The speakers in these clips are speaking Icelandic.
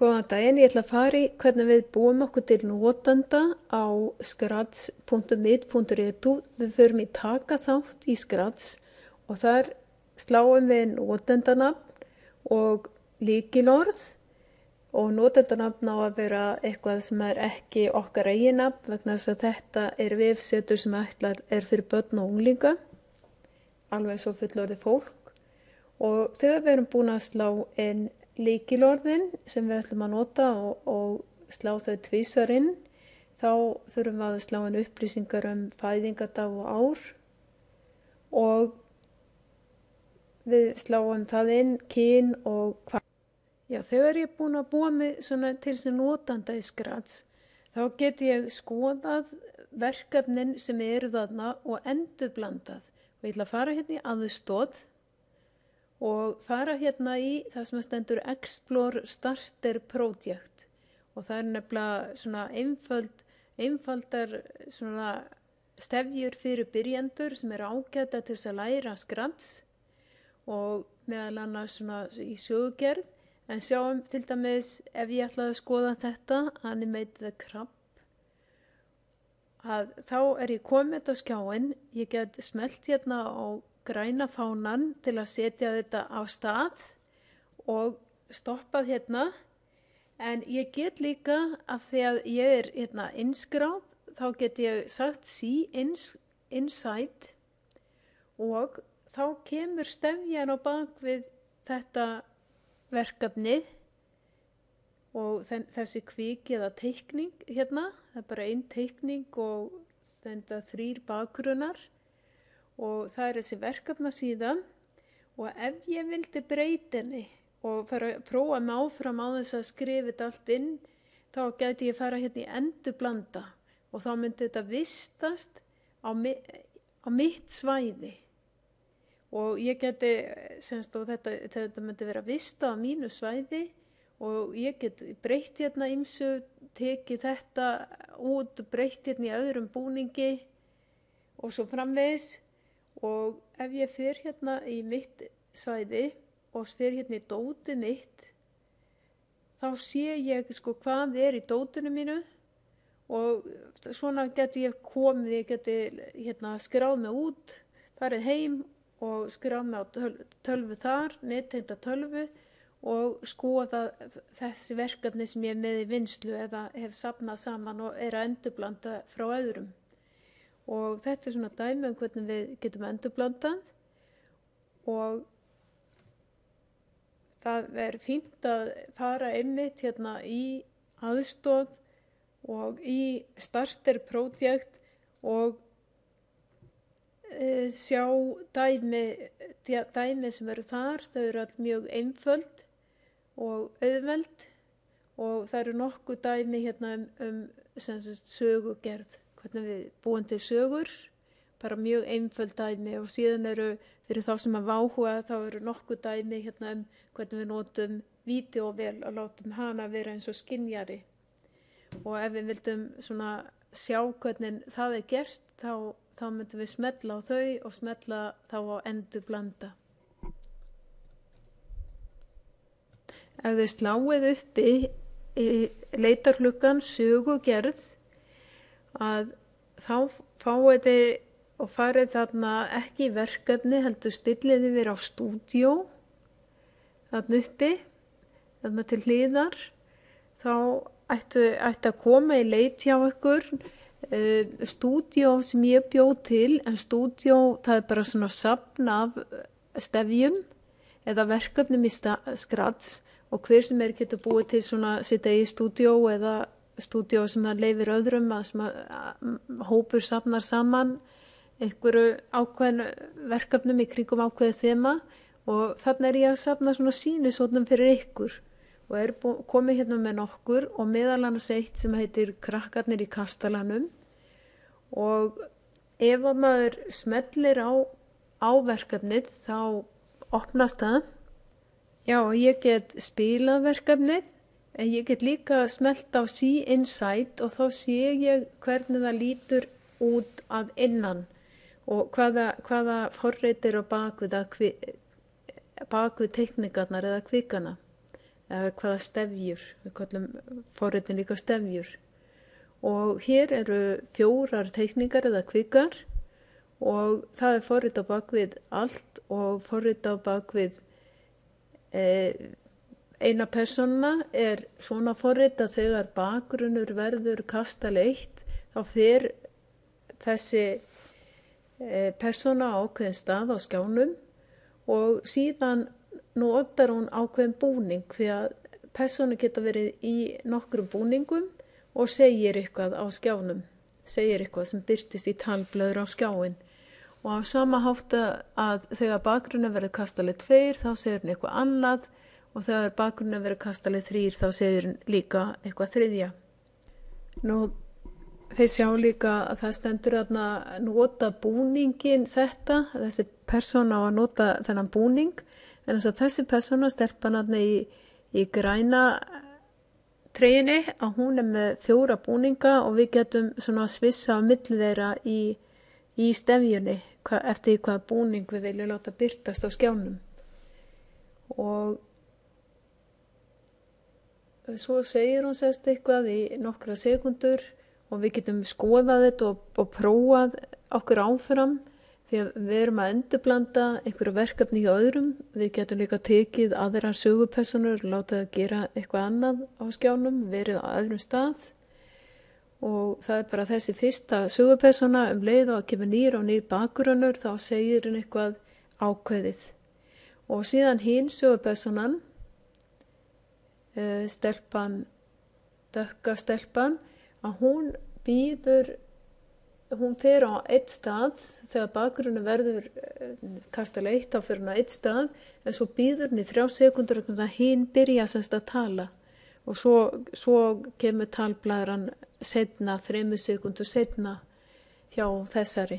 Góðan daginn, ég ætla að fara í hvernig við búum okkur til nótanda á skrats.mid.edu. Við förum í taka þátt í skrats og þar sláum við nótandanabn og líkinorð og nótandanabn á að vera eitthvað sem er ekki okkar eiginabn vegna þess að þetta er vefsetur sem ætlar er fyrir börn og unglinga, alveg svo fullorði fólk og þegar við erum búin að slá einn líkilorðin sem við ætlum að nota og, og slá þau tvísar inn þá þurfum við að slá inn upplýsingar um fæðingadag og ár og við sláum það inn kyn og hvað. Já þegar ég er búin að búa mig svona til sem notanda í skrats þá get ég skoðað verkefnin sem eru þarna og endur blandað. Við ætlum að fara hérna í aðustóð og fara hérna í það sem stendur Explore Starter Project og það er nefnilega svona einfald, einfaldar svona stefjur fyrir byrjendur sem eru ágæta til þess að læra skrans og meðal annars svona í sögugerð en sjáum til dæmis ef ég ætlaði að skoða þetta Animate the Crab að þá er ég komið á skjáin, ég get smelt hérna á græna fánan til að setja þetta á stað og stoppað hérna en ég get líka að því að ég er hérna inskráð þá get ég sagt see ins, inside og þá kemur stefjan á bak við þetta verkefni og þessi kviki eða teikning hérna, það er bara einn teikning og þrýr bakgrunnar og það er þessi verkefna síðan og ef ég vildi breytinni og fara að prófa mig áfram á þess að skrifa þetta allt inn þá gæti ég fara hérna í endurblanda og þá myndi þetta vistast á, mi á mitt svæði og ég geti, semst og þetta, þetta myndi vera vista á mínu svæði og ég get breytt hérna ymsu, teki þetta út, breytt hérna í öðrum búningi og svo framvegis og ef ég fyrir hérna í mitt svæði og fyrir hérna í dóti mitt þá sé ég sko hvað er í dótunum mínu og svona geti ég komið, ég geti hérna skráð mig út, farið heim og skráð mig á tölvu þar, netteinda tölvu og skoða þessi verkefni sem ég er með í vinslu eða hef sapnað saman og er að endurblanda frá öðrum og þetta er svona dæmi um hvernig við getum endurblandað og það er fínt að fara einmitt hérna í aðstóð og í starterprojekt og e, sjá dæmi, dæmi sem eru þar, þau eru allt mjög einföld og auðveld og það eru nokkuð dæmi hérna um, um sögugerð hvernig við búum til sögur, bara mjög einföld dæmi og síðan eru fyrir þá sem að váhuga þá eru nokkuð dæmi hérna um hvernig við notum vídeovel og látum hana vera eins og skinnjari og ef við vildum svona sjá hvernig það er gert þá, þá myndum við smetla á þau og smetla þá á endur blanda. Ef þau sláið uppi leitarfluggan sögugerð að þá fáið þið og farið þarna ekki í verkefni heldur stilliði þér á stúdjó þarna uppi þarna til hliðar þá ætti, ætti að koma í leit hjá ykkur uh, eh, stúdjó sem ég bjóð til en stúdjó það er bara svona sapn af eh, stefjum eða verkefnum í skrads og hver sem er getur búið til svona sitt eigi stúdjó eða stúdíó sem að leifir öðrum að, að hópur safnar saman einhverju ákveðin verkefnum í kringum ákveðið þema og þannig er ég að safna svona sínisónum fyrir ykkur og er komið hérna með nokkur og meðal annars eitt sem heitir Krakkarnir í kastalanum og ef að maður smellir á áverkefnið þá opnast það já og ég get spilað verkefnið En ég get líka smelt á sí insight og þá sé ég hvernig það lítur út að innan og hvaða, hvaða forreitir á bakvið, bakvið teknikarnar eða kvikana eða hvaða stefjur, við kallum forreitin líka stefjur. Og hér eru fjórar teknikar eða kvikar og það er forreit á bakvið allt og forreit á bakvið eh, Eina personna er svona forrið að þegar bakgrunnur verður kastaleitt þá fyrr þessi e, persona ákveðin stað á skjánum og síðan notar hún ákveðin búning því að personu geta verið í nokkrum búningum og segir eitthvað á skjánum, segir eitthvað sem byrtist í talblöður á skjáin og á sama hátta að þegar bakgrunni verður kastaleitt fyrr þá segir henni eitthvað annað og þegar bakgrunnum verið kastalið þrýr þá segir líka eitthvað þriðja. Nú þeir sjá líka að það stendur að nota búningin þetta, þessi persóna á að nota þennan búning en þess að þessi persóna sterpa náttúrulega í, í græna treyni að hún er með fjóra búninga og við getum svona að svissa á millu þeirra í, í stefjunni eftir hvaða búning við viljum láta byrtast á skjánum og svo segir hún sérst eitthvað í nokkra sekundur og við getum skoðað þetta og, og prófað okkur áfram því að við erum að endurblanda einhverju verkefni hjá öðrum. Við getum líka tekið aðra sögupessunur, látað að gera eitthvað annað á skjánum, verið á öðrum stað og það er bara þessi fyrsta sögupessuna um leið og að kemur nýr á nýr bakurönur þá segir henn eitthvað ákveðið og síðan hinn sögupessunan uh, stelpan, dökkastelpan, að hún býður, hún fer á eitt stað, þegar bakgrunni verður uh, kastal eitt á fyrir hún á eitt stað, en svo býður henni þrjá sekundur og hinn byrja semst að tala og svo, svo kemur talblæðran setna, þremu sekundu setna hjá þessari.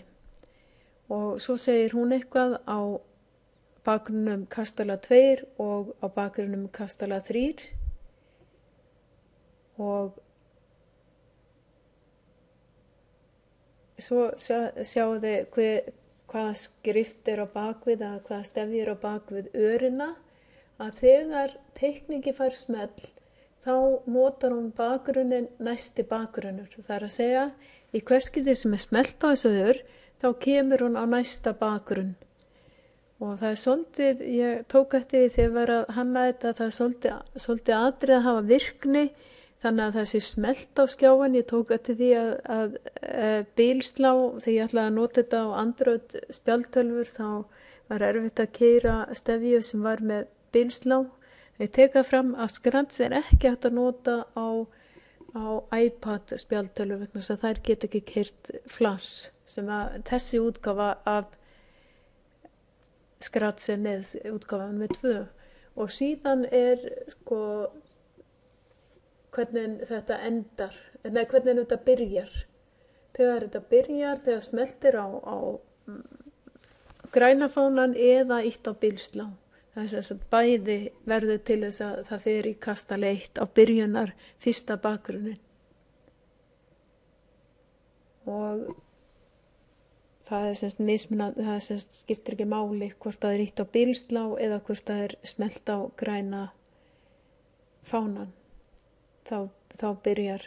Og svo segir hún eitthvað á bakgrunum kastala 2 og á bakgrunum kastala 3 og svo sjá, sjáu þið hver, hvað skrift er á bakvið eða hvað stefnir á bakvið öruna að þegar teikningi fær smell þá notar hún bakgrunin næsti bakgrunur. Það er að segja í hverskiti sem er smelt á þessu ör þá kemur hún á næsta bakgrunn. Og það er svolítið, ég tók eftir því þegar ég var að hanna þetta, það er svolítið, svolítið atrið að hafa virkni Þannig að þessi smelt á skjáin, ég tók eftir því að, að e, eh, bílslá, þegar ég ætlaði að nota þetta á andröð spjáltölfur, þá var erfitt að keira stefíu sem var með bílslá. Ég teka fram að skrans er ekki hægt að nota á, á iPad spjáltölfur vegna þess að þær get ekki keirt flash sem að þessi útgafa af skrans er neðs útgafa með tvö og síðan er sko hvernig þetta endar, eða hvernig þetta byrjar. Þegar þetta byrjar, þegar smeltir á, á mm, grænafónan eða ítt á bílslá. Það er þess að bæði verður til þess að það fer í kastaleitt á byrjunar fyrsta bakgrunin. Og það er semst mismunandi, það er semst skiptir ekki máli hvort það er ítt á bílslá eða hvort það er smelt á græna fánan þá, þá byrjar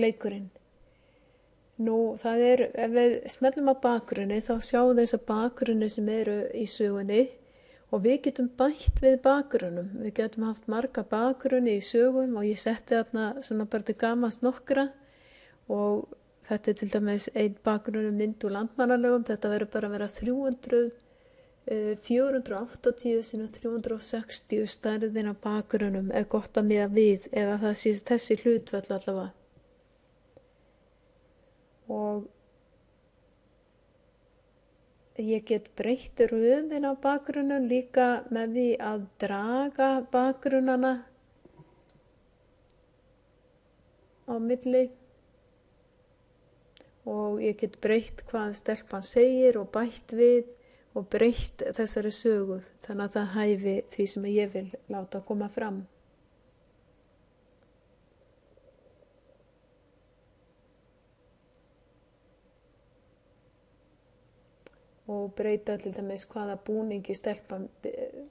leikurinn. Nú, það er, ef við smellum á bakgrunni, þá sjáum þess að bakgrunni sem eru í sögunni og við getum bætt við bakgrunnum. Við getum haft marga bakgrunni í sögum og ég setti þarna svona bara til gamast nokkra og þetta er til dæmis einn bakgrunni mynd úr landmannalögum, þetta verður bara að vera 300 480 sinna 360 stærðin af bakgrunum er gott að miða við eða það sé þessi hlutvöld allavega og ég get breytt röðin af bakgrunum líka með því að draga bakgrunana á milli og ég get breytt hvað stelpann segir og bætt við og breytt þessari sögu þannig að það hæfi því sem ég vil láta koma fram. og breyta til dæmis hvaða búningi stelpan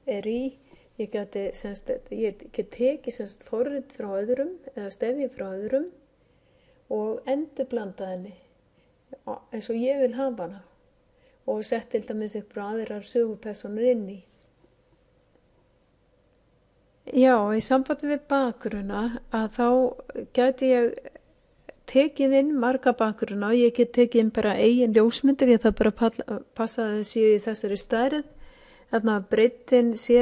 er í. Ég geti, semst, ég geti tekið semst forrið frá öðrum eða stefið frá öðrum og endur blanda henni eins og ég vil hafa hana og sett til dæmis eitthvað aðrar sögupersonur inn í. Já, í sambandi við bakgruna að þá gæti ég tekið inn marga bakgruna og ég get tekið inn bara eigin ljósmyndir, ég það bara passaði séu í þessari stærð, þannig að breytin sé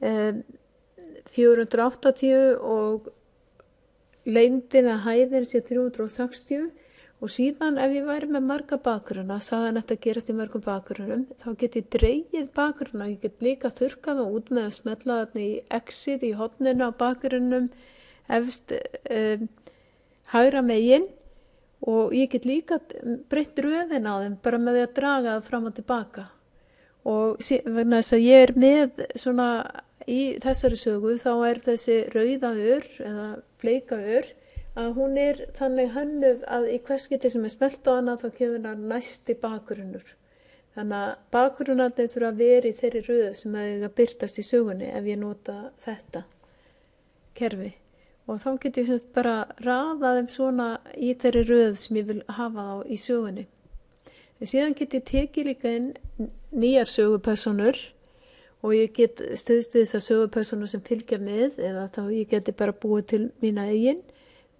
eh, um, 480 og leindin að hæðin sé 360 og síðan ef ég væri með marga bakgrunna, sagan þetta gerast í mörgum bakgrunnum, þá get ég dreyið bakgrunna, ég get líka þurkað og út með að smetla þarna í exið í hodninu á bakgrunnum efst um, hæra meginn og ég get líka breytt röðin á þeim bara með því að draga það fram og tilbaka og vegna þess að ég er með svona í þessari sögu þá er þessi rauða ör eða bleika ör að hún er þannig hönnuð að í hverskiti sem er smelt á hana þá kemur hann næsti bakgrunnur. Þannig að bakgrunnarnir þurfa að vera í þeirri röðu sem að það byrtast í sögunni ef ég nota þetta kerfi. Og þá get ég semst bara raða þeim svona í þeirri röðu sem ég vil hafa þá í sögunni. En síðan get ég tekið líka inn nýjar sögupersonur og ég get stöðstu þessar sögupersonur sem fylgja með eða þá ég geti bara búið til mína eigin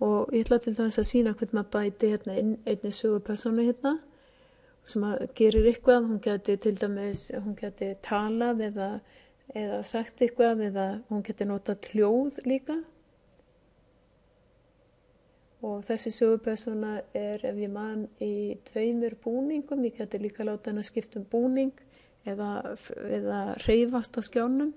og ég ætla til dæmis að sína hvernig maður bæti hérna inn einni sögupersonu hérna sem gerir eitthvað, hún geti til dæmis, hún geti talað eða, eða sagt eitthvað eða hún geti nota hljóð líka og þessi sögupersona er ef ég mann í tveimur búningum, ég geti líka láta henn að skipta um búning eða, eða reyfast á skjánum